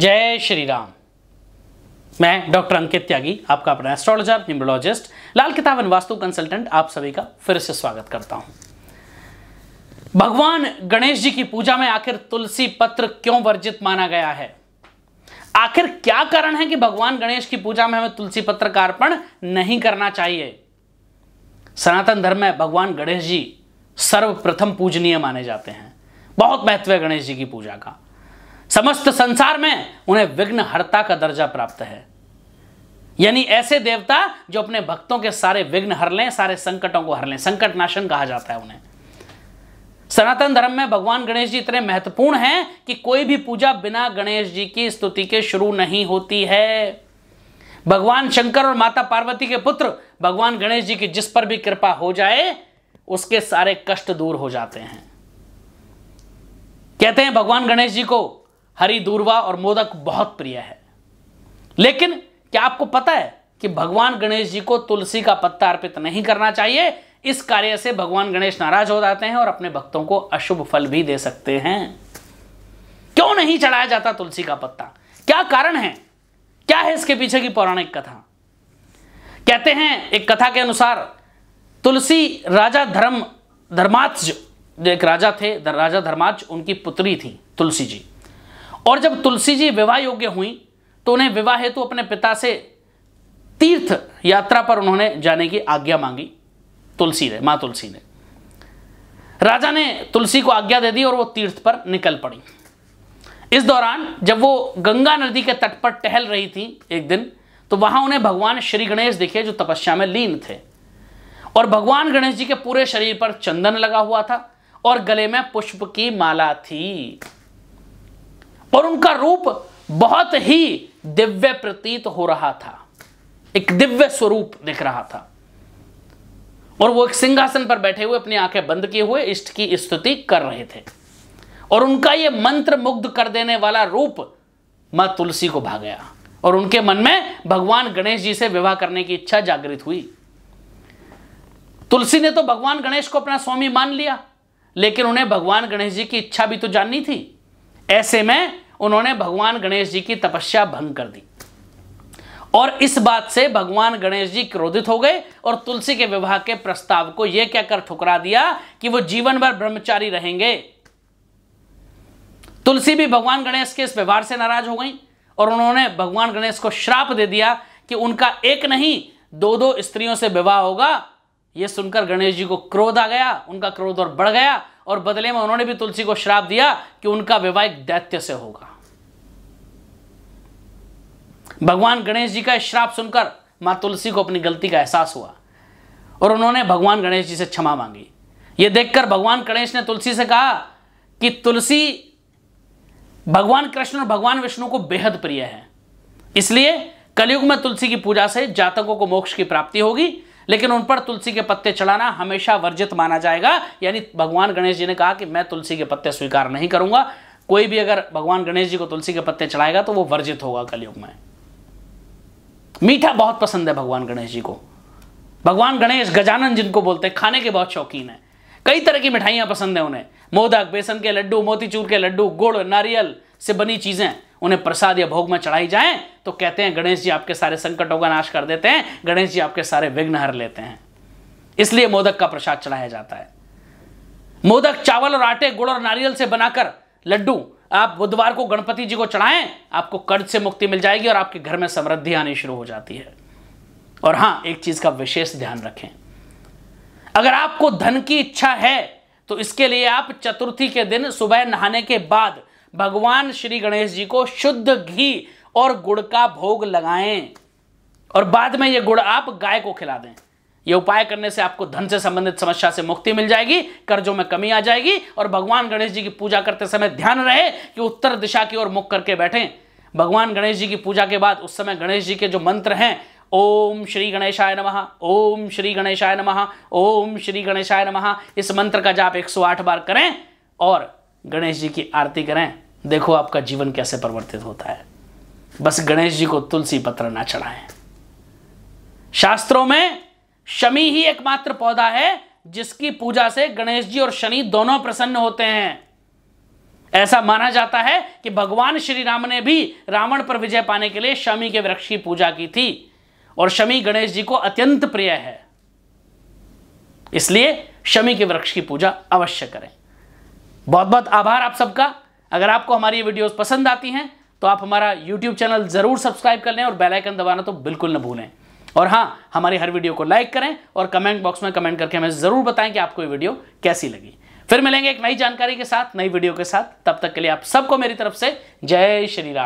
जय श्री राम मैं डॉक्टर अंकित त्यागी आपका अपना एस्ट्रोलॉजर न्यूमरोलॉजिस्ट लाल किताब एंड वास्तु कंसल्टेंट आप सभी का फिर से स्वागत करता हूं भगवान गणेश जी की पूजा में आखिर तुलसी पत्र क्यों वर्जित माना गया है आखिर क्या कारण है कि भगवान गणेश की पूजा में हमें तुलसी पत्र का अर्पण नहीं करना चाहिए सनातन धर्म में भगवान गणेश जी सर्वप्रथम पूजनीय माने जाते हैं बहुत महत्व है गणेश जी की पूजा का समस्त संसार में उन्हें विघ्नहर्ता का दर्जा प्राप्त है यानी ऐसे देवता जो अपने भक्तों के सारे विघ्न हर लें सारे संकटों को हर लें संकट नाशन कहा जाता है उन्हें सनातन धर्म में भगवान गणेश जी इतने महत्वपूर्ण हैं कि कोई भी पूजा बिना गणेश जी की स्तुति के शुरू नहीं होती है भगवान शंकर और माता पार्वती के पुत्र भगवान गणेश जी की जिस पर भी कृपा हो जाए उसके सारे कष्ट दूर हो जाते हैं कहते हैं भगवान गणेश जी को हरी दूरवा और मोदक बहुत प्रिय है लेकिन क्या आपको पता है कि भगवान गणेश जी को तुलसी का पत्ता अर्पित नहीं करना चाहिए इस कार्य से भगवान गणेश नाराज हो जाते हैं और अपने भक्तों को अशुभ फल भी दे सकते हैं क्यों नहीं चढ़ाया जाता तुलसी का पत्ता क्या कारण है क्या है इसके पीछे की पौराणिक कथा कहते हैं एक कथा के अनुसार तुलसी राजा धर्म धर्मात्ज एक राजा थे राजा धर्मात्ज उनकी पुत्री थी तुलसी जी और जब तुलसी जी विवाह योग्य हुई तो उन्हें विवाह हेतु अपने पिता से तीर्थ यात्रा पर उन्होंने जाने की आज्ञा मांगी तुलसी ने माँ तुलसी ने राजा ने तुलसी को आज्ञा दे दी और वो तीर्थ पर निकल पड़ी इस दौरान जब वो गंगा नदी के तट पर टहल रही थी एक दिन तो वहां उन्हें भगवान श्री गणेश दिखे जो तपस्या में लीन थे और भगवान गणेश जी के पूरे शरीर पर चंदन लगा हुआ था और गले में पुष्प की माला थी और उनका रूप बहुत ही दिव्य प्रतीत हो रहा था एक दिव्य स्वरूप दिख रहा था और वो एक सिंहासन पर बैठे हुए अपनी आंखें बंद किए हुए इष्ट की स्तुति कर रहे थे और उनका ये मंत्र मुग्ध कर देने वाला रूप मां तुलसी को भा गया और उनके मन में भगवान गणेश जी से विवाह करने की इच्छा जागृत हुई तुलसी ने तो भगवान गणेश को अपना स्वामी मान लिया लेकिन उन्हें भगवान गणेश जी की इच्छा भी तो जाननी थी ऐसे में उन्होंने भगवान गणेश जी की तपस्या भंग कर दी और इस बात से भगवान गणेश जी क्रोधित हो गए और तुलसी के विवाह के प्रस्ताव को यह क्या कर ठुकरा दिया कि वो जीवन भर ब्रह्मचारी रहेंगे तुलसी भी भगवान गणेश के इस व्यवहार से नाराज हो गई और उन्होंने भगवान गणेश को श्राप दे दिया कि उनका एक नहीं दो दो स्त्रियों से विवाह होगा यह सुनकर गणेश जी को क्रोध आ गया उनका क्रोध और बढ़ गया और बदले में उन्होंने भी तुलसी को श्राप दिया कि उनका विवाह दैत्य से होगा भगवान गणेश जी का श्राप सुनकर मां तुलसी को अपनी गलती का एहसास हुआ और उन्होंने भगवान गणेश जी से क्षमा मांगी यह देखकर भगवान गणेश ने तुलसी से कहा कि तुलसी भगवान कृष्ण और भगवान विष्णु को बेहद प्रिय है इसलिए कलयुग में तुलसी की पूजा से जातकों को मोक्ष की प्राप्ति होगी लेकिन उन पर तुलसी के पत्ते चढ़ाना हमेशा वर्जित माना जाएगा यानी भगवान गणेश जी ने कहा कि मैं तुलसी के पत्ते स्वीकार नहीं करूंगा कोई भी अगर भगवान गणेश जी को तुलसी के पत्ते चढ़ाएगा तो वो वर्जित होगा कलयुग में मीठा बहुत पसंद है भगवान गणेश जी को भगवान गणेश गजानन जिनको बोलते हैं खाने के बहुत शौकीन है कई तरह की मिठाइयां पसंद है उन्हें मोदक बेसन के लड्डू मोतीचूर के लड्डू गुड़ नारियल से बनी चीज़ें उन्हें प्रसाद या भोग में चढ़ाई जाए तो कहते हैं गणेश जी आपके सारे संकटों का नाश कर देते हैं गणेश जी आपके सारे विघ्न हर लेते हैं इसलिए मोदक का प्रसाद चढ़ाया जाता है मोदक चावल और आटे गुड़ और नारियल से बनाकर लड्डू आप बुधवार को गणपति जी को चढ़ाएं आपको कर्ज से मुक्ति मिल जाएगी और आपके घर में समृद्धि आनी शुरू हो जाती है और हां एक चीज का विशेष ध्यान रखें अगर आपको धन की इच्छा है तो इसके लिए आप चतुर्थी के दिन सुबह नहाने के बाद भगवान श्री गणेश जी को शुद्ध घी और गुड़ का भोग लगाएं और बाद में ये गुड़ आप गाय को खिला दें ये उपाय करने से आपको धन से संबंधित समस्या से मुक्ति मिल जाएगी कर्जों में कमी आ जाएगी और भगवान गणेश जी की पूजा करते समय ध्यान रहे कि उत्तर दिशा की ओर मुख करके बैठें भगवान गणेश जी की पूजा के बाद उस समय गणेश जी के जो मंत्र हैं ओम श्री गणेशाय नमः ओम श्री गणेशाय नमः ओम श्री गणेशाय नमः इस मंत्र का जाप 108 बार करें और गणेश जी की आरती करें देखो आपका जीवन कैसे परिवर्तित होता है बस गणेश जी को तुलसी पत्र ना चढ़ाएं शास्त्रों में शमी ही एकमात्र पौधा है जिसकी पूजा से गणेश जी और शनि दोनों प्रसन्न होते हैं ऐसा माना जाता है कि भगवान श्री राम ने भी रावण पर विजय पाने के लिए शमी के वृक्ष की पूजा की थी और शमी गणेश जी को अत्यंत प्रिय है इसलिए शमी के वृक्ष की पूजा अवश्य करें बहुत बहुत आभार आप सबका अगर आपको हमारी ये वीडियोस पसंद आती हैं तो आप हमारा यूट्यूब चैनल ज़रूर सब्सक्राइब कर लें और आइकन दबाना तो बिल्कुल न भूलें और हाँ हमारी हर वीडियो को लाइक करें और कमेंट बॉक्स में कमेंट करके हमें ज़रूर बताएं कि आपको ये वीडियो कैसी लगी फिर मिलेंगे एक नई जानकारी के साथ नई वीडियो के साथ तब तक के लिए आप सबको मेरी तरफ से जय श्री राम